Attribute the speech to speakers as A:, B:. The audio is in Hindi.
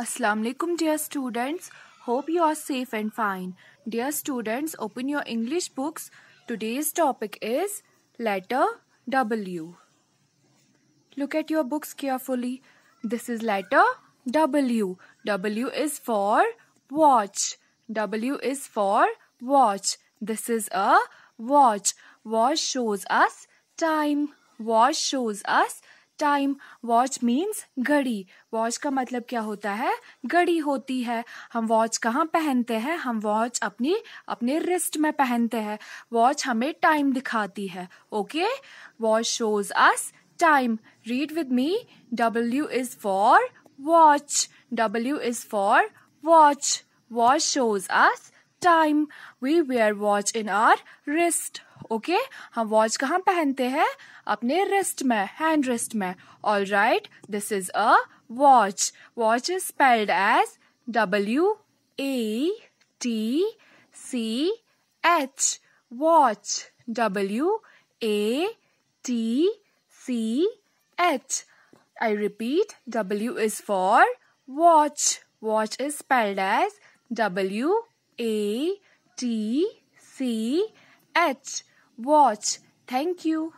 A: Assalamu alaikum dear students. Hope you are safe and fine. Dear students, open your English books. Today's topic is letter W. Look at your books carefully. This is letter W. W is for watch. W is for watch. This is a watch. Watch shows us time. Watch shows us time watch means घड़ी वॉच का मतलब क्या होता है घड़ी होती है हम वॉच कहाँ पहनते हैं हम वॉच अपनी अपने रिस्ट में पहनते हैं वॉच हमें टाइम दिखाती है okay watch shows us time read with me W is for watch W is for watch watch shows us time we wear watch in our wrist okay हम वॉच कहाँ पहनते हैं अपने रिस्ट में हैंड रिस्ट में all right this is a watch watch is spelled as W A T C H watch W A T C H I repeat W is for watch watch is spelled as W A T C H watch. Thank you.